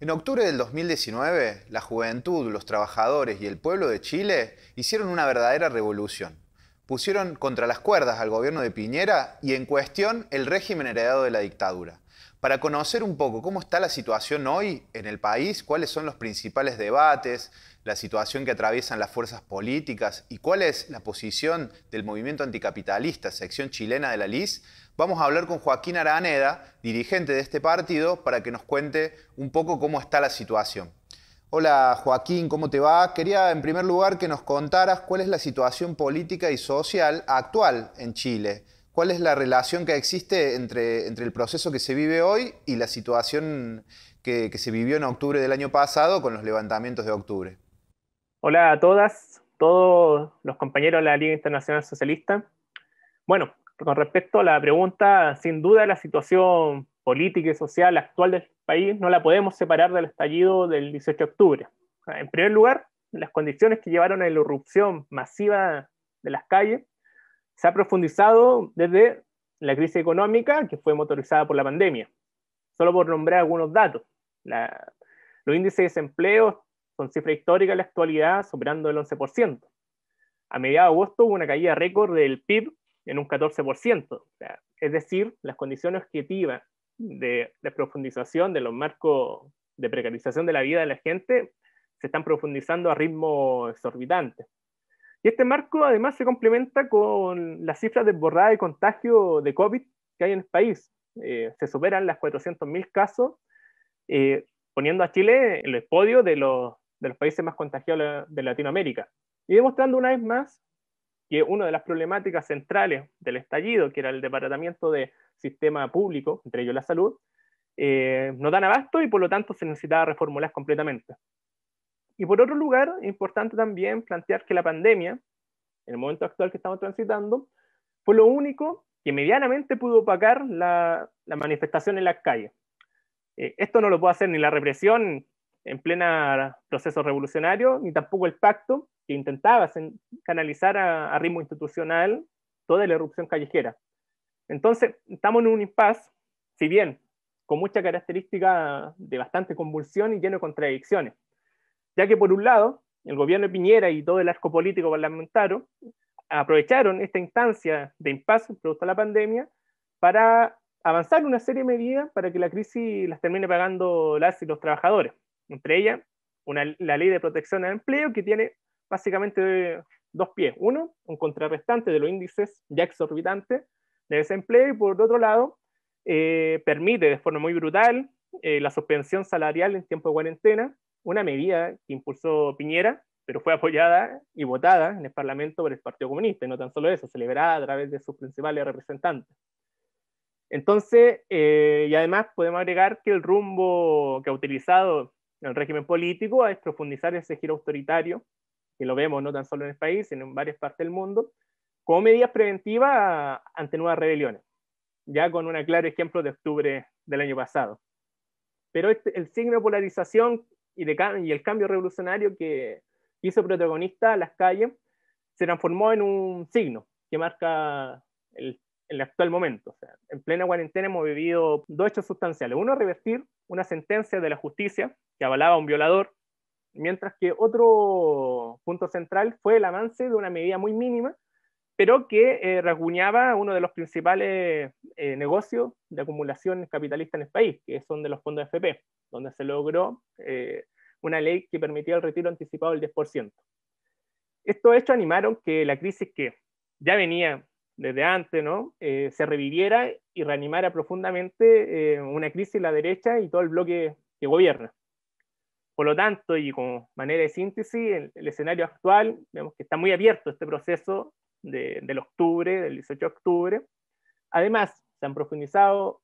En octubre del 2019, la juventud, los trabajadores y el pueblo de Chile hicieron una verdadera revolución. Pusieron contra las cuerdas al gobierno de Piñera y en cuestión el régimen heredado de la dictadura. Para conocer un poco cómo está la situación hoy en el país, cuáles son los principales debates, la situación que atraviesan las fuerzas políticas y cuál es la posición del movimiento anticapitalista, sección chilena de la LIS, vamos a hablar con Joaquín Araneda, dirigente de este partido, para que nos cuente un poco cómo está la situación. Hola Joaquín, ¿cómo te va? Quería en primer lugar que nos contaras cuál es la situación política y social actual en Chile. ¿Cuál es la relación que existe entre, entre el proceso que se vive hoy y la situación que se vivió en octubre del año pasado con los levantamientos de octubre? Hola a todas, todos los compañeros de la Liga Internacional Socialista. Bueno, con respecto a la pregunta, sin duda la situación política y social actual del país no la podemos separar del estallido del 18 de octubre. En primer lugar, las condiciones que llevaron a la irrupción masiva de las calles se ha profundizado desde la crisis económica que fue motorizada por la pandemia. Solo por nombrar algunos datos, los índices de desempleo con cifra histórica en la actualidad superando el 11%. A mediados de agosto hubo una caída récord del PIB en un 14%. es decir, las condiciones objetivas de, de profundización de los marcos de precarización de la vida de la gente se están profundizando a ritmo exorbitante. Y este marco además se complementa con las cifras desbordadas de contagio de COVID que hay en el país. Eh, se superan las 400.000 casos, eh, poniendo a Chile en el podio de los de los países más contagiados de Latinoamérica. Y demostrando una vez más que una de las problemáticas centrales del estallido, que era el departamento de sistema público, entre ellos la salud, eh, no dan abasto y por lo tanto se necesitaba reformular completamente. Y por otro lugar, importante también plantear que la pandemia, en el momento actual que estamos transitando, fue lo único que medianamente pudo pagar la, manifestación en las calles. Eh, esto no lo puede hacer ni la represión, en plena proceso revolucionario, ni tampoco el pacto que intentaba canalizar a, ritmo institucional toda la erupción callejera. Entonces, estamos en un impasse, si bien con mucha característica de bastante convulsión y lleno de contradicciones, ya que por un lado, el gobierno de Piñera y todo el arco político parlamentario aprovecharon esta instancia de impasse producto de la pandemia para avanzar una serie de medidas para que la crisis las termine pagando las y los trabajadores. Entre ellas, la ley de protección al empleo que tiene básicamente dos pies. Uno, un contrarrestante de los índices ya exorbitantes de desempleo y por otro lado, eh, permite de forma muy brutal eh, la suspensión salarial en tiempo de cuarentena, una medida que impulsó Piñera, pero fue apoyada y votada en el Parlamento por el Partido Comunista, y no tan solo eso, celebrada a través de sus principales representantes. Entonces, eh, y además podemos agregar que el rumbo que ha utilizado el régimen político es profundizar ese giro autoritario, que lo vemos no tan solo en el país, sino en varias partes del mundo, como medidas preventivas ante nuevas rebeliones, ya con un claro ejemplo de octubre del año pasado. Pero este, el signo de polarización y, de, el cambio revolucionario que hizo protagonista a las calles se transformó en un signo que marca el, actual momento. en plena cuarentena hemos vivido dos hechos sustanciales. Uno, revertir una sentencia de la justicia que avalaba a un violador, mientras que otro punto central fue el avance de una medida muy mínima, pero que eh, rasguñaba uno de los principales eh, negocios de acumulación capitalista en el país, que son de los fondos FP, donde se logró eh, una ley que permitía el retiro anticipado del 10%. Estos hechos animaron que la crisis que ya venía desde antes, ¿no? Eh, se reviviera y reanimara profundamente eh, una crisis en la derecha y todo el bloque que gobierna. Por lo tanto, y como manera de síntesis, el, escenario actual, vemos que está muy abierto este proceso del octubre, del 18 de octubre. Además, se han profundizado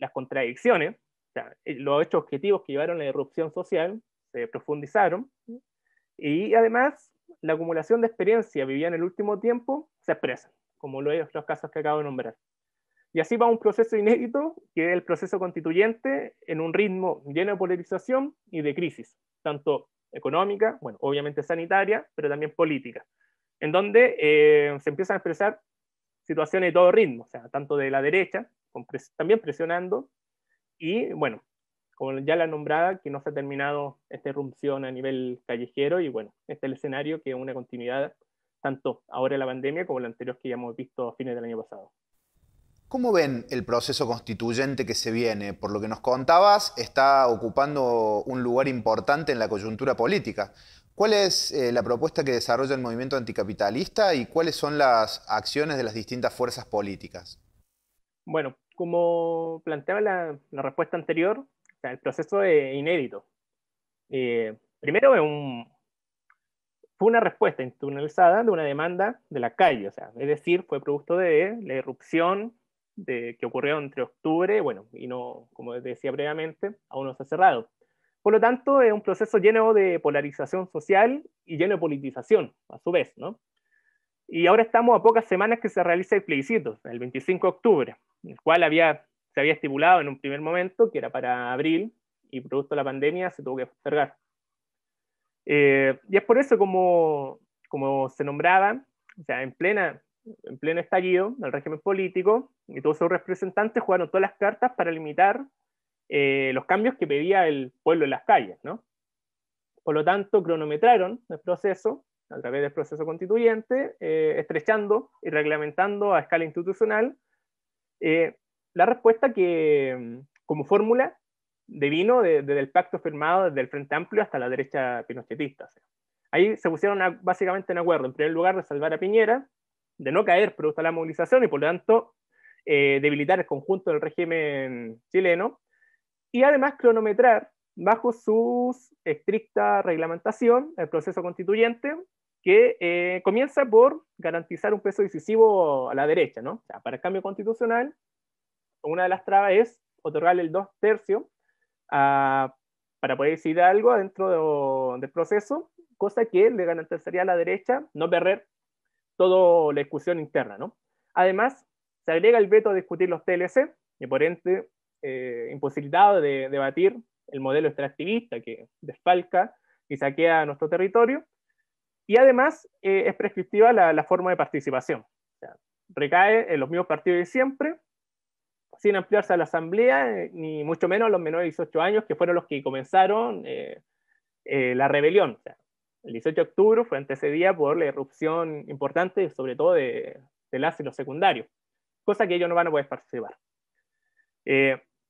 las contradicciones, eh, los hechos objetivos que llevaron a la irrupción social se profundizaron, y además la acumulación de experiencia vivida en el último tiempo se expresa como lo es los casos que acabo de nombrar. Y así va un proceso inédito, que es el proceso constituyente, en un ritmo lleno de polarización y de crisis, tanto económica, bueno, obviamente sanitaria, pero también política, en donde eh, se empiezan a expresar situaciones de todo ritmo, o sea, tanto de la derecha, también presionando, y bueno, como ya la nombrada, que no se ha terminado esta irrupción a nivel callejero, y bueno, este es el escenario que es una continuidad tanto ahora la pandemia como la anterior que ya hemos visto a fines del año pasado. ¿Cómo ven el proceso constituyente que se viene? Por lo que nos contabas, está ocupando un lugar importante en la coyuntura política. ¿Cuál es eh, la propuesta que desarrolla el movimiento anticapitalista y cuáles son las acciones de las distintas fuerzas políticas? Bueno, como planteaba la, respuesta anterior, el proceso es inédito. Eh, primero es un, fue una respuesta internalizada de una demanda de la calle, o sea, es decir, fue producto de la irrupción de, que ocurrió entre octubre, bueno, y no, como decía previamente, aún no se ha cerrado. Por lo tanto, es un proceso lleno de polarización social y lleno de politización, a su vez, ¿no? Y ahora estamos a pocas semanas que se realiza el plebiscito, el 25 de octubre, el cual había, se había estipulado en un primer momento que era para abril y producto de la pandemia se tuvo que postergar. Eh, y es por eso como, como se nombraba, o sea, en plena en pleno estallido del régimen político y todos sus representantes jugaron todas las cartas para limitar eh, los cambios que pedía el pueblo en las calles. ¿no? Por lo tanto, cronometraron el proceso a través del proceso constituyente, eh, estrechando y reglamentando a escala institucional la respuesta que, mm, como fórmula, de vino desde el pacto firmado desde el Frente Amplio hasta la derecha pinochetista. Ahí se pusieron básicamente en acuerdo, en primer lugar, de salvar a Piñera, de no caer producto de la movilización y por lo tanto eh, debilitar el conjunto del régimen chileno, y además cronometrar bajo su estricta reglamentación el proceso constituyente que eh, comienza por garantizar un peso decisivo a la derecha, ¿no? para el cambio constitucional, una de las trabas es otorgarle el dos tercios para poder decir algo dentro del proceso, cosa que le garantizaría a la derecha no perder toda la discusión interna. ¿no? Además, se agrega el veto a discutir los TLC y por ende eh, imposibilitado de debatir el modelo extractivista que desfalca y saquea nuestro territorio. Y además eh, es prescriptiva la, forma de participación. O recae en los mismos partidos de siempre sin ampliarse a la asamblea, eh, ni mucho menos a los menores de 18 años, que fueron los que comenzaron eh, eh, la rebelión. el 18 de octubre fue ante ese día por la irrupción importante, sobre todo de, de las los secundarios, cosa que ellos no van a poder participar.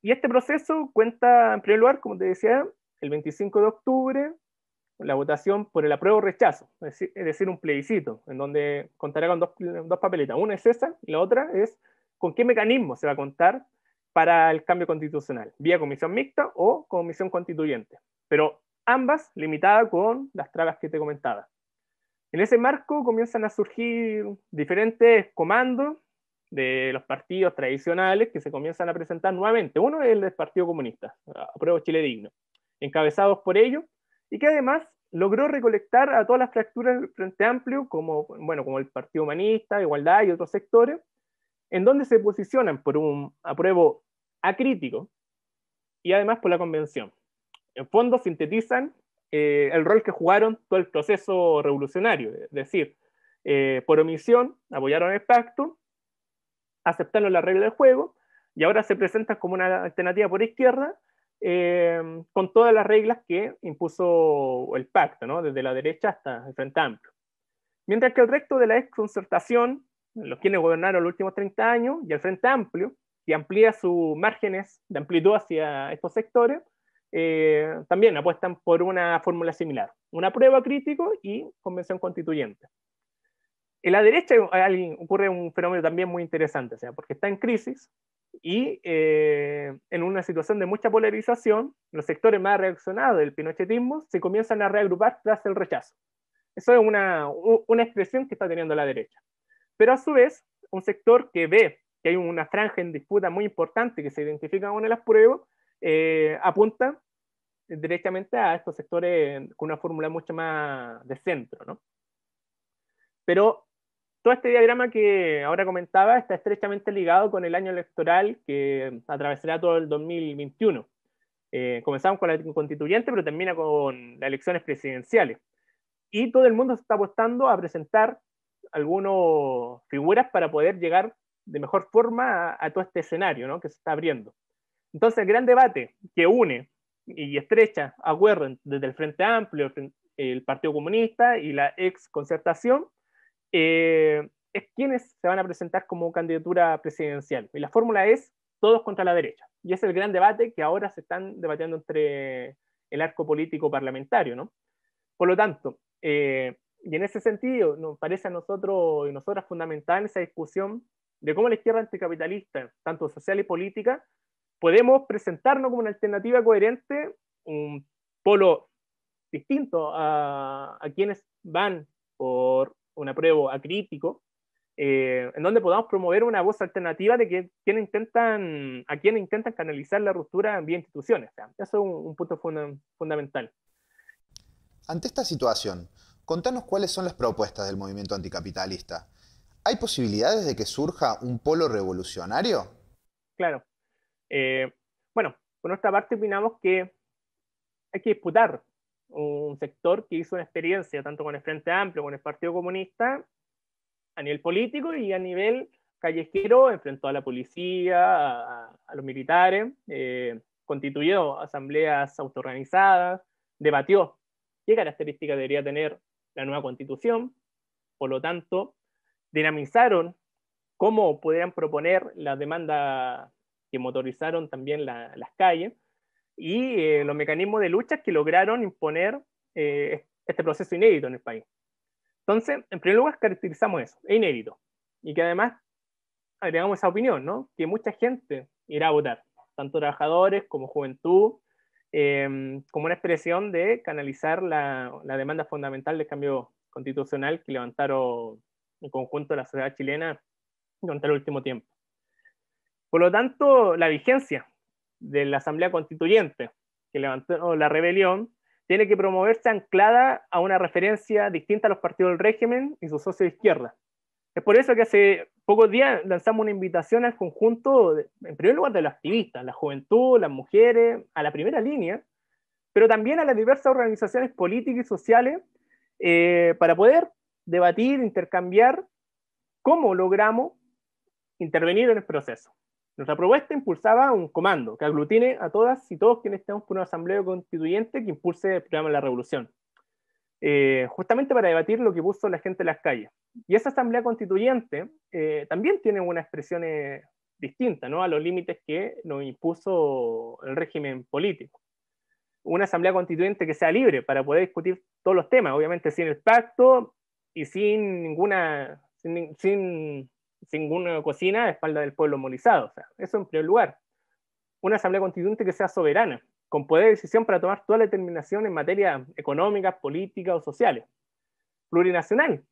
y este proceso cuenta, en primer lugar, como te decía, el 25 de octubre, la votación por el apruebo rechazo, es decir, un plebiscito, en donde contará con dos, dos papeletas. Una es esa y la otra es con qué mecanismo se va a contar para el cambio constitucional, vía comisión mixta o comisión constituyente, pero ambas limitadas con las trabas que te comentaba. En ese marco comienzan a surgir diferentes comandos de los partidos tradicionales que se comienzan a presentar nuevamente. Uno es el del Partido Comunista, Apruebo Chile Digno, encabezados por ellos, y que además logró recolectar a todas las fracturas del Frente Amplio, como, bueno, como el Partido Humanista, Igualdad y otros sectores, en donde se posicionan por un apruebo acrítico y además por la convención. En fondo sintetizan eh, el rol que jugaron todo el proceso revolucionario, es decir, eh, por omisión apoyaron el pacto, aceptaron la regla del juego y ahora se presentan como una alternativa por izquierda eh, con todas las reglas que impuso el pacto, desde la derecha hasta el Frente Amplio. Mientras que el resto de la concertación los quienes gobernaron los últimos 30 años, y el Frente Amplio, que amplía sus márgenes de amplitud hacia estos sectores, eh, también apuestan por una fórmula similar, una prueba crítico y convención constituyente. En la derecha ocurre un fenómeno también muy interesante, o sea, porque está en crisis y eh, en una situación de mucha polarización, los sectores más reaccionados del pinochetismo se comienzan a reagrupar tras el rechazo. Eso es una, una expresión que está teniendo la derecha. Pero a su vez, un sector que ve que hay una franja en disputa muy importante que se identifica con el las pruebas, eh, apunta directamente a estos sectores con una fórmula mucho más de centro. ¿no? Pero todo este diagrama que ahora comentaba está estrechamente ligado con el año electoral que atravesará todo el 2021. Eh, comenzamos con la constituyente, pero termina con las elecciones presidenciales. Y todo el mundo se está apostando a presentar algunas figuras para poder llegar de mejor forma a, todo este escenario ¿no? que se está abriendo. Entonces, el gran debate que une y estrecha a Warren desde el Frente Amplio, el, Partido Comunista y la ex concertación, eh, es quiénes se van a presentar como candidatura presidencial. Y la fórmula es todos contra la derecha. Y es el gran debate que ahora se están debatiendo entre el arco político parlamentario. ¿no? Por lo tanto, eh, y en ese sentido, nos parece a nosotros y nosotras fundamental esa discusión de cómo la izquierda anticapitalista, tanto social y política, podemos presentarnos como una alternativa coherente, un polo distinto a, quienes van por un apruebo acrítico, eh, en donde podamos promover una voz alternativa de que, quien intentan, a quienes intentan canalizar la ruptura en vía instituciones. O eso es un, punto fundamental. Ante esta situación, contanos cuáles son las propuestas del movimiento anticapitalista. ¿Hay posibilidades de que surja un polo revolucionario? Claro. Eh, bueno, por nuestra parte opinamos que hay que disputar un sector que hizo una experiencia tanto con el Frente Amplio, con el Partido Comunista, a nivel político y a nivel callejero, enfrentó a la policía, a, los militares, eh, constituyó asambleas autoorganizadas, debatió qué características debería tener la nueva constitución, por lo tanto, dinamizaron cómo podían proponer la demanda que motorizaron también las calles y eh, los mecanismos de lucha que lograron imponer eh, este proceso inédito en el país. Entonces, en primer lugar, caracterizamos eso, es inédito. Y que además agregamos esa opinión, ¿no? Que mucha gente irá a votar, tanto trabajadores como juventud, Em, como una expresión de canalizar la, demanda fundamental de cambio constitucional que levantaron en conjunto la sociedad chilena durante el último tiempo. Por lo tanto, la vigencia de la Asamblea Constituyente que levantó la rebelión tiene que promoverse anclada a una referencia distinta a los partidos del régimen y sus socios de izquierda. Es por eso que hace pocos días lanzamos una invitación al conjunto, en primer lugar, de los activistas, la juventud, las mujeres, a la primera línea, pero también a las diversas organizaciones políticas y sociales eh, para poder debatir, intercambiar cómo logramos intervenir en el proceso. Nuestra propuesta impulsaba un comando que aglutine a todas y todos quienes estemos por una asamblea constituyente que impulse el programa de la revolución. Eh, justamente para debatir lo que puso la gente en las calles. Y esa asamblea constituyente eh, también tiene unas expresiones distinta a los límites que nos impuso el régimen político. Una asamblea constituyente que sea libre para poder discutir todos los temas, obviamente sin el pacto y sin ninguna, sin, cocina a espalda del pueblo movilizado. O sea, eso en primer lugar. Una asamblea constituyente que sea soberana, con poder de decisión para tomar toda determinación en materia económica, política o social. Plurinacional,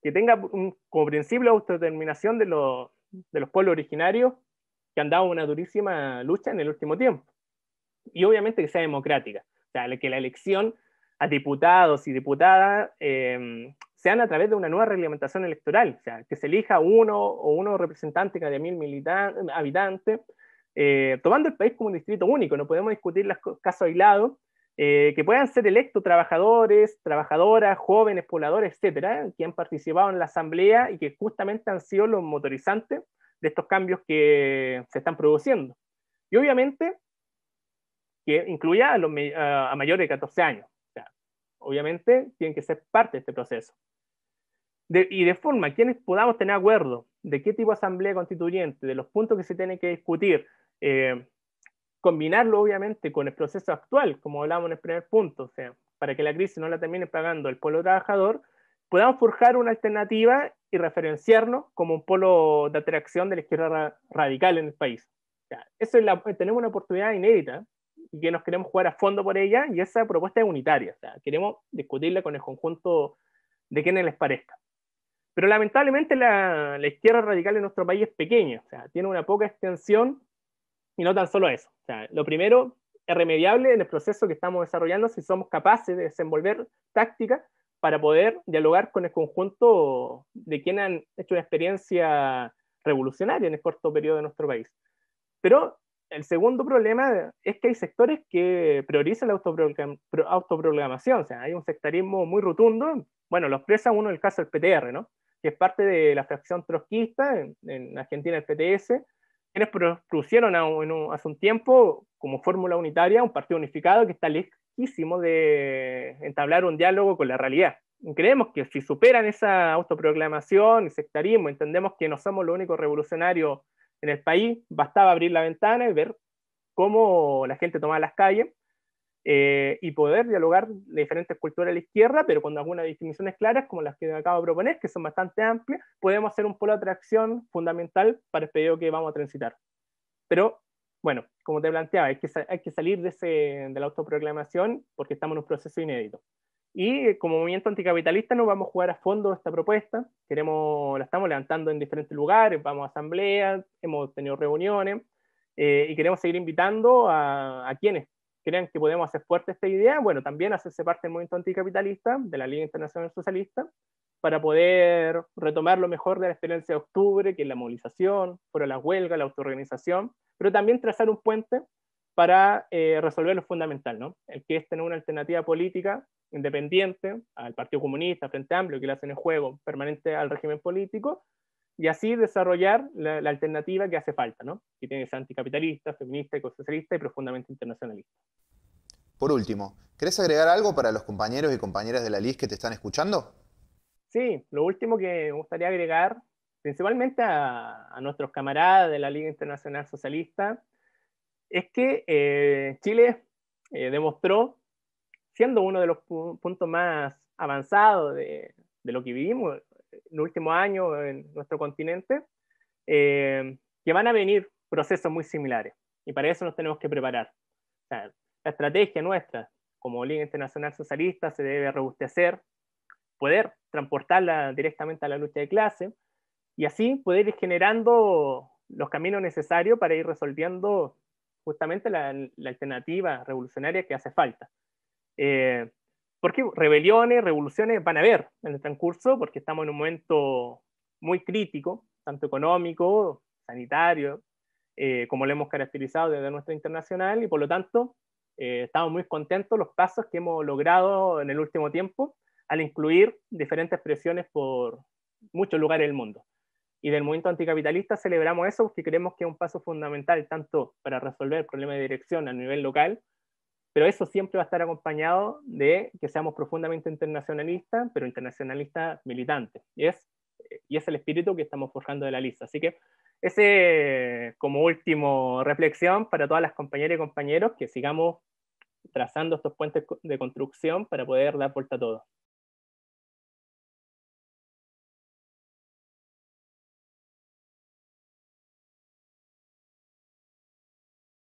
que tenga un, como principio la autodeterminación de, de los pueblos originarios que han dado una durísima lucha en el último tiempo. Y obviamente que sea democrática, o sea, que la elección a diputados y diputadas em, sean a través de una nueva reglamentación electoral, o sea, que se elija uno o uno representante cada mil habitantes eh, tomando el país como un distrito único, no podemos discutir los casos aislados, eh, que puedan ser electos trabajadores, trabajadoras, jóvenes, pobladores, etcétera, que han participado en la asamblea y que justamente han sido los motorizantes de estos cambios que se están produciendo. Y obviamente que incluya a, mayores de 14 años. obviamente tienen que ser parte de este proceso. y de forma, quienes podamos tener acuerdo de qué tipo de asamblea constituyente, de los puntos que se tienen que discutir, eh, combinarlo obviamente con el proceso actual, como hablábamos en el primer punto, o sea, para que la crisis no la termine pagando el pueblo trabajador, podamos forjar una alternativa y referenciarnos como un polo de atracción de la izquierda radical en el país. O sea, es tenemos una oportunidad inédita y que nos queremos jugar a fondo por ella y esa propuesta es unitaria. O sea, queremos discutirla con el conjunto de quienes les parezca. Pero lamentablemente la, izquierda radical en nuestro país es pequeña, o sea, tiene una poca extensión y no tan solo eso. O sea, lo primero es remediable en el proceso que estamos desarrollando si somos capaces de desenvolver tácticas para poder dialogar con el conjunto de quienes han hecho una experiencia revolucionaria en el corto periodo de nuestro país. Pero el segundo problema es que hay sectores que priorizan la autoprogramación, o sea, hay un sectarismo muy rotundo, bueno, lo expresa uno en el caso del PTR, ¿no? que es parte de la fracción trotskista, en Argentina el PTS, quienes producieron hace un tiempo como fórmula unitaria un partido unificado que está lejísimo de entablar un diálogo con la realidad. Creemos que si superan esa autoproclamación y sectarismo, entendemos que no somos los únicos revolucionarios en el país, bastaba abrir la ventana y ver cómo la gente tomaba las calles eh, y poder dialogar de diferentes culturas a la izquierda, pero con algunas definiciones claras, como las que acabo de proponer, que son bastante amplias, podemos hacer un polo de atracción fundamental para el periodo que vamos a transitar. Pero, bueno, como te planteaba, hay que, hay que salir de, ese, de la autoproclamación porque estamos en un proceso inédito. Y eh, como movimiento anticapitalista nos vamos a jugar a fondo esta propuesta. Queremos, la estamos levantando en diferentes lugares, vamos a asambleas, hemos tenido reuniones eh, y queremos seguir invitando a, a quienes crean que podemos hacer fuerte esta idea, bueno, también hacerse parte del movimiento anticapitalista, de la Liga Internacional Socialista, para poder retomar lo mejor de la experiencia de octubre, que es la movilización, fueron la huelga, la autoorganización, pero también trazar un puente para eh, resolver lo fundamental, ¿no? El que es tener una alternativa política independiente al Partido Comunista, Frente Amplio, que le hacen el juego permanente al régimen político, y así desarrollar la, alternativa que hace falta, ¿no? que tiene que ser anticapitalista, feminista, ecosocialista y profundamente internacionalista. Por último, ¿querés agregar algo para los compañeros y compañeras de la LIS que te están escuchando? Sí, lo último que me gustaría agregar, principalmente a, nuestros camaradas de la Liga Internacional Socialista, es que eh, Chile eh, demostró, siendo uno de los puntos más avanzados de, de lo que vivimos en último año en nuestro continente, eh, que van a venir procesos muy similares. Y para eso nos tenemos que preparar. la estrategia nuestra como Liga Internacional Socialista se debe robustecer, poder transportarla directamente a la lucha de clase y así poder ir generando los caminos necesarios para ir resolviendo justamente la, alternativa revolucionaria que hace falta. Eh, porque rebeliones, revoluciones van a haber en el transcurso, porque estamos en un momento muy crítico, tanto económico, sanitario, eh, como lo hemos caracterizado desde nuestra internacional, y por lo tanto eh, estamos muy contentos los pasos que hemos logrado en el último tiempo al incluir diferentes presiones por muchos lugares del mundo. Y del movimiento anticapitalista celebramos eso porque creemos que es un paso fundamental tanto para resolver el problema de dirección a nivel local, pero eso siempre va a estar acompañado de que seamos profundamente internacionalistas, pero internacionalistas militantes. Y es, y es el espíritu que estamos forjando de la lista. Así que ese como último reflexión para todas las compañeras y compañeros, que sigamos trazando estos puentes de construcción para poder dar vuelta a todos.